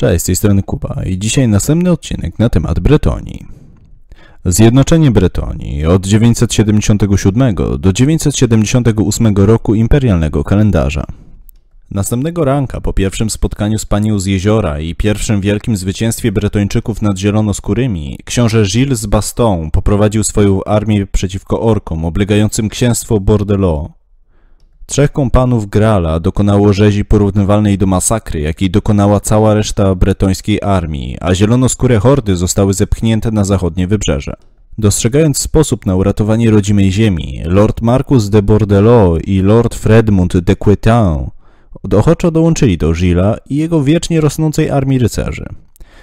Cześć, z tej strony Kuba i dzisiaj następny odcinek na temat Bretonii. Zjednoczenie Bretonii od 977 do 978 roku imperialnego kalendarza. Następnego ranka, po pierwszym spotkaniu z panią z jeziora i pierwszym wielkim zwycięstwie Bretończyków nad zielonoskórymi, książę Gilles z Baston poprowadził swoją armię przeciwko orkom oblegającym księstwo Bordeaux. Trzech kompanów Grala dokonało rzezi porównywalnej do masakry, jakiej dokonała cała reszta bretońskiej armii, a zielonoskóre hordy zostały zepchnięte na zachodnie wybrzeże. Dostrzegając sposób na uratowanie rodzimej ziemi, lord Marcus de Bordelot i lord Fredmund de Quetain ochoczo dołączyli do Gilles'a i jego wiecznie rosnącej armii rycerzy.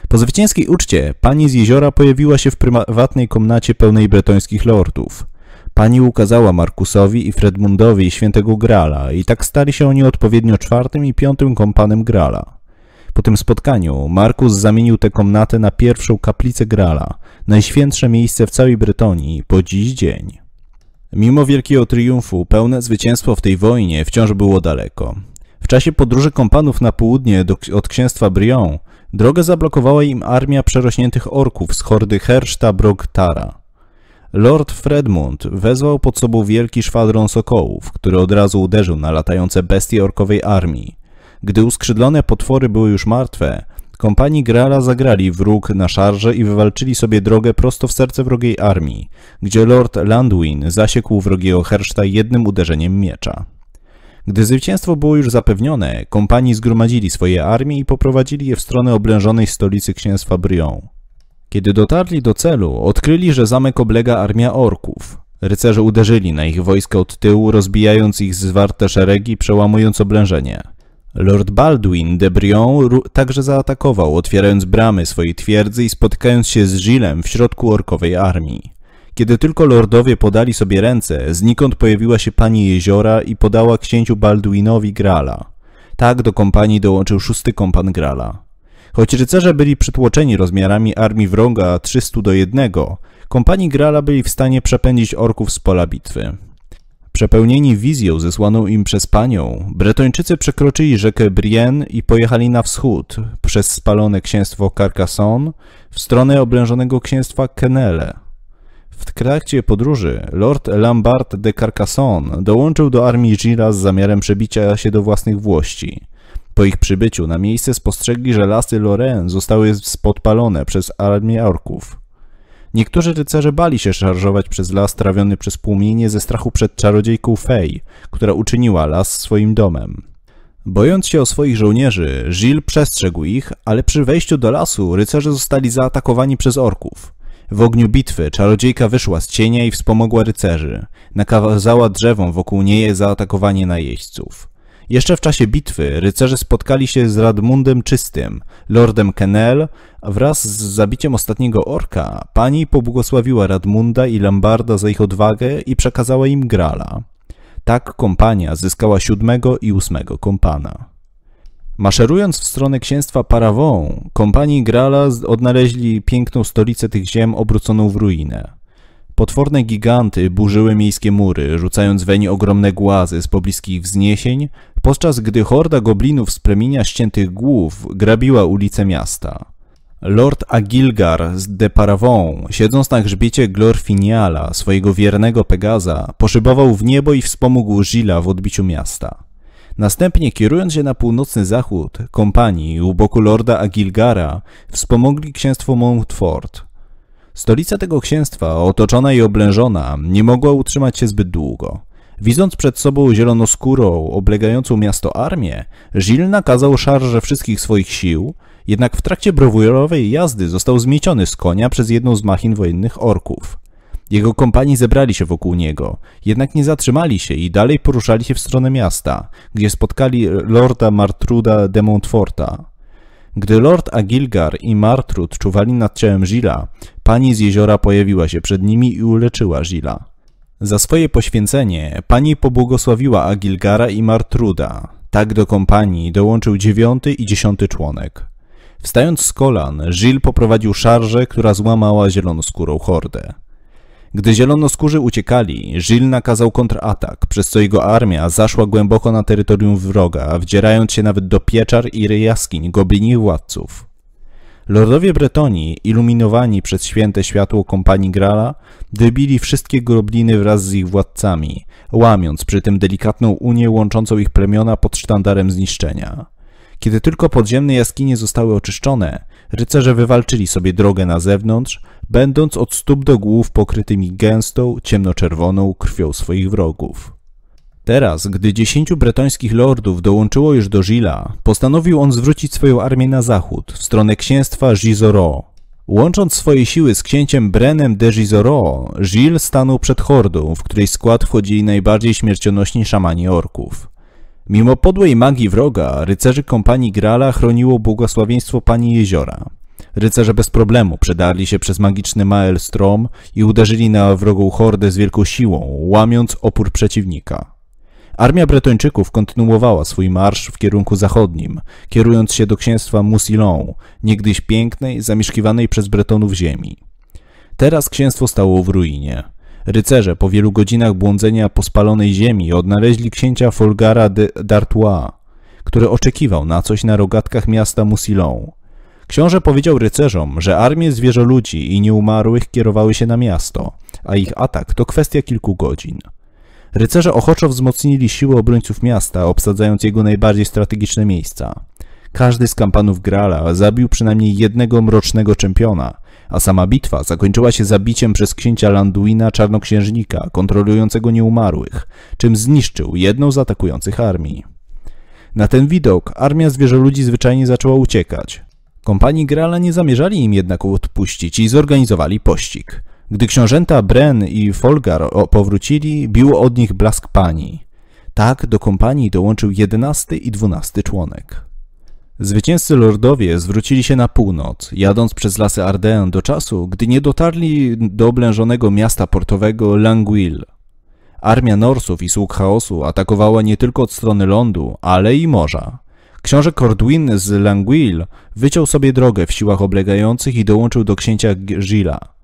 Po zwycięskiej uczcie pani z jeziora pojawiła się w prywatnej komnacie pełnej bretońskich lordów – Pani ukazała Markusowi i Fredmundowi świętego Grala i tak stali się oni odpowiednio czwartym i piątym kompanem Grala. Po tym spotkaniu Markus zamienił tę komnatę na pierwszą kaplicę Grala, najświętsze miejsce w całej Brytonii po dziś dzień. Mimo wielkiego triumfu, pełne zwycięstwo w tej wojnie wciąż było daleko. W czasie podróży kompanów na południe do, od księstwa Brion, drogę zablokowała im armia przerośniętych orków z hordy Herszta Brog Tara. Lord Fredmund wezwał pod sobą wielki szwadron sokołów, który od razu uderzył na latające bestie orkowej armii. Gdy uskrzydlone potwory były już martwe, kompanii Grala zagrali wróg na szarże i wywalczyli sobie drogę prosto w serce wrogiej armii, gdzie Lord Landwin zasiekł wrogiego herszta jednym uderzeniem miecza. Gdy zwycięstwo było już zapewnione, kompanii zgromadzili swoje armie i poprowadzili je w stronę oblężonej stolicy księstwa Brion. Kiedy dotarli do celu, odkryli, że zamek oblega armia orków. Rycerze uderzyli na ich wojska od tyłu, rozbijając ich zwarte szeregi, przełamując oblężenie. Lord Baldwin de Brion także zaatakował, otwierając bramy swojej twierdzy i spotykając się z Gillem w środku orkowej armii. Kiedy tylko lordowie podali sobie ręce, znikąd pojawiła się pani jeziora i podała księciu Baldwinowi Grala. Tak do kompanii dołączył szósty kompan Grala. Choć rycerze byli przytłoczeni rozmiarami armii wroga 300 do 1, kompanii Grala byli w stanie przepędzić orków z pola bitwy. Przepełnieni wizją zesłaną im przez panią, Bretończycy przekroczyli rzekę Brienne i pojechali na wschód, przez spalone księstwo Carcassonne, w stronę oblężonego księstwa Kenele. W trakcie podróży Lord Lambert de Carcassonne dołączył do armii Gira z zamiarem przebicia się do własnych włości – po ich przybyciu na miejsce spostrzegli, że lasy Loren zostały podpalone przez armię orków. Niektórzy rycerze bali się szarżować przez las trawiony przez płomienie ze strachu przed czarodziejką Fej, która uczyniła las swoim domem. Bojąc się o swoich żołnierzy, Gilles przestrzegł ich, ale przy wejściu do lasu rycerze zostali zaatakowani przez orków. W ogniu bitwy czarodziejka wyszła z cienia i wspomogła rycerzy. Nakazała drzewom wokół niej zaatakowanie najeźdźców. Jeszcze w czasie bitwy rycerze spotkali się z Radmundem Czystym, lordem Kenel, a wraz z zabiciem ostatniego orka pani pobłogosławiła Radmunda i Lambarda za ich odwagę i przekazała im Grala. Tak kompania zyskała siódmego i ósmego kompana. Maszerując w stronę księstwa Parawon, kompanii Grala odnaleźli piękną stolicę tych ziem obróconą w ruinę. Potworne giganty burzyły miejskie mury, rzucając weń ogromne głazy z pobliskich wzniesień, podczas gdy horda goblinów z premienia ściętych głów grabiła ulice miasta. Lord Agilgar z de Paravon, siedząc na grzbiecie Glorfiniala, swojego wiernego Pegaza, poszybował w niebo i wspomógł Gila w odbiciu miasta. Następnie, kierując się na północny zachód, kompanii u boku lorda Agilgara wspomogli księstwo Montfort. Stolica tego księstwa, otoczona i oblężona, nie mogła utrzymać się zbyt długo. Widząc przed sobą zielonoskórą, oblegającą miasto armię, Gilles nakazał szarże wszystkich swoich sił, jednak w trakcie browurowej jazdy został zmieciony z konia przez jedną z machin wojennych orków. Jego kompanii zebrali się wokół niego, jednak nie zatrzymali się i dalej poruszali się w stronę miasta, gdzie spotkali lorda Martruda de Montforta. Gdy lord Agilgar i Martrud czuwali nad ciałem Zila, pani z jeziora pojawiła się przed nimi i uleczyła Zila. Za swoje poświęcenie pani pobłogosławiła Agilgara i Martruda. Tak do kompanii dołączył dziewiąty i dziesiąty członek. Wstając z kolan, Gilles poprowadził szarżę, która złamała zielonoskórą hordę. Gdy zielonoskórzy uciekali, Gilles nakazał kontratak, przez co jego armia zaszła głęboko na terytorium wroga, wdzierając się nawet do pieczar i jaskiń goblini władców. Lordowie Bretonii, iluminowani przez święte światło kompanii Grala, wybili wszystkie grobliny wraz z ich władcami, łamiąc przy tym delikatną unię łączącą ich plemiona pod sztandarem zniszczenia. Kiedy tylko podziemne jaskinie zostały oczyszczone, rycerze wywalczyli sobie drogę na zewnątrz, będąc od stóp do głów pokrytymi gęstą, ciemnoczerwoną krwią swoich wrogów. Teraz, gdy dziesięciu bretońskich lordów dołączyło już do Gila, postanowił on zwrócić swoją armię na zachód, w stronę księstwa Gisoro. Łącząc swoje siły z księciem Brenem de Gisoro, Gilles stanął przed hordą, w której skład wchodzili najbardziej śmiercionośni szamani orków. Mimo podłej magii wroga, rycerzy kompanii Grala chroniło błogosławieństwo Pani Jeziora. Rycerze bez problemu przedarli się przez magiczny maelstrom i uderzyli na wrogą hordę z wielką siłą, łamiąc opór przeciwnika. Armia Bretończyków kontynuowała swój marsz w kierunku zachodnim, kierując się do księstwa Mousillon, niegdyś pięknej, zamieszkiwanej przez Bretonów ziemi. Teraz księstwo stało w ruinie. Rycerze po wielu godzinach błądzenia po spalonej ziemi odnaleźli księcia Folgara d'Artois, który oczekiwał na coś na rogatkach miasta Mousillon. Książę powiedział rycerzom, że armie zwierzoludzi i nieumarłych kierowały się na miasto, a ich atak to kwestia kilku godzin. Rycerze ochoczo wzmocnili siły obrońców miasta, obsadzając jego najbardziej strategiczne miejsca. Każdy z kampanów Grala zabił przynajmniej jednego mrocznego czempiona, a sama bitwa zakończyła się zabiciem przez księcia Landuina czarnoksiężnika kontrolującego nieumarłych, czym zniszczył jedną z atakujących armii. Na ten widok armia zwierzoludzi zwyczajnie zaczęła uciekać. Kompanii Grala nie zamierzali im jednak odpuścić i zorganizowali pościg – gdy książęta Bren i Folgar powrócili, bił od nich blask pani. Tak do kompanii dołączył jedenasty i dwunasty członek. Zwycięzcy lordowie zwrócili się na północ, jadąc przez lasy Ardean do czasu, gdy nie dotarli do oblężonego miasta portowego Languil. Armia Norsów i sług chaosu atakowała nie tylko od strony lądu, ale i morza. Książę Corduin z Languil wyciął sobie drogę w siłach oblegających i dołączył do księcia Gila.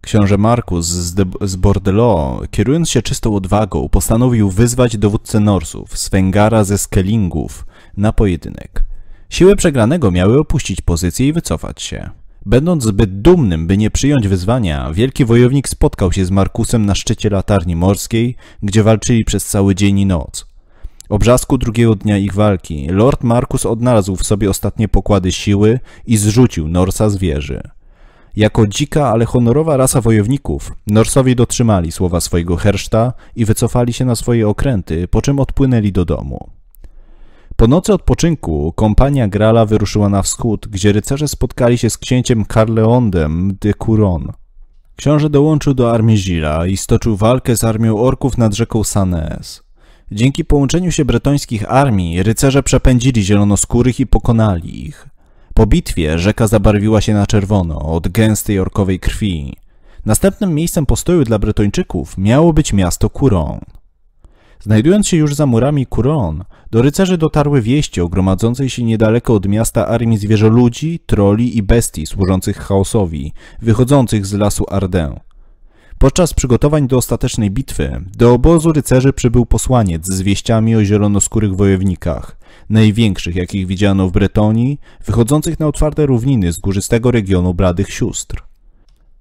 Książę Markus z, Bordeaux, kierując się czystą odwagą, postanowił wyzwać dowódcę Norsów, Svengara ze Skellingów, na pojedynek. Siły przegranego miały opuścić pozycję i wycofać się. Będąc zbyt dumnym, by nie przyjąć wyzwania, wielki wojownik spotkał się z Markusem na szczycie latarni morskiej, gdzie walczyli przez cały dzień i noc. O brzasku drugiego dnia ich walki, Lord Markus odnalazł w sobie ostatnie pokłady siły i zrzucił Norsa z wieży. Jako dzika, ale honorowa rasa wojowników, Norsowie dotrzymali słowa swojego herszta i wycofali się na swoje okręty, po czym odpłynęli do domu. Po nocy odpoczynku kompania Grala wyruszyła na wschód, gdzie rycerze spotkali się z księciem Carleondem de Curon. Książę dołączył do armii Zila i stoczył walkę z armią orków nad rzeką Sanes. Dzięki połączeniu się bretońskich armii rycerze przepędzili zielonoskórych i pokonali ich. Po bitwie rzeka zabarwiła się na czerwono od gęstej orkowej krwi. Następnym miejscem postoju dla brytończyków miało być miasto Kuron. Znajdując się już za murami Kuron, do rycerzy dotarły wieści o gromadzącej się niedaleko od miasta armii zwierzoludzi, troli i bestii służących chaosowi, wychodzących z lasu Arden. Podczas przygotowań do ostatecznej bitwy do obozu rycerzy przybył posłaniec z wieściami o zielonoskórych wojownikach, największych jakich widziano w Bretonii, wychodzących na otwarte równiny z górzystego regionu Bladych Sióstr.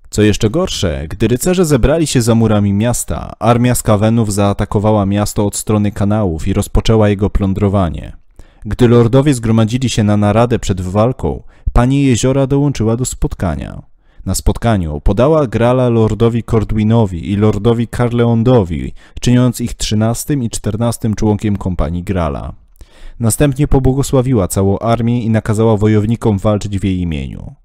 Co jeszcze gorsze, gdy rycerze zebrali się za murami miasta, armia skawenów zaatakowała miasto od strony kanałów i rozpoczęła jego plądrowanie. Gdy lordowie zgromadzili się na naradę przed walką, pani jeziora dołączyła do spotkania. Na spotkaniu podała Grala lordowi Cordwinowi i lordowi Carleondowi, czyniąc ich trzynastym i czternastym członkiem kompanii Grala. Następnie pobłogosławiła całą armię i nakazała wojownikom walczyć w jej imieniu.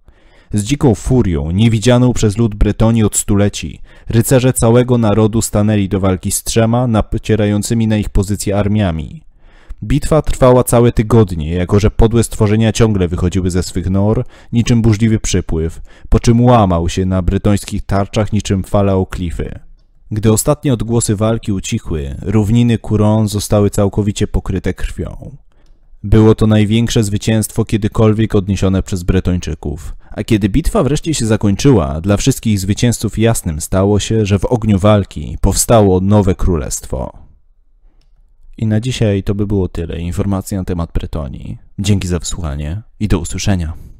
Z dziką furią, niewidzianą przez lud Bretonii od stuleci, rycerze całego narodu stanęli do walki z trzema napierającymi na ich pozycje armiami. Bitwa trwała całe tygodnie, jako że podłe stworzenia ciągle wychodziły ze swych nor, niczym burzliwy przypływ, po czym łamał się na brytońskich tarczach niczym fala o klify. Gdy ostatnie odgłosy walki ucichły, równiny Kuron zostały całkowicie pokryte krwią. Było to największe zwycięstwo kiedykolwiek odniesione przez Bretończyków. A kiedy bitwa wreszcie się zakończyła, dla wszystkich zwycięzców jasnym stało się, że w ogniu walki powstało nowe królestwo. I na dzisiaj to by było tyle informacji na temat Bretonii. Dzięki za wysłuchanie i do usłyszenia.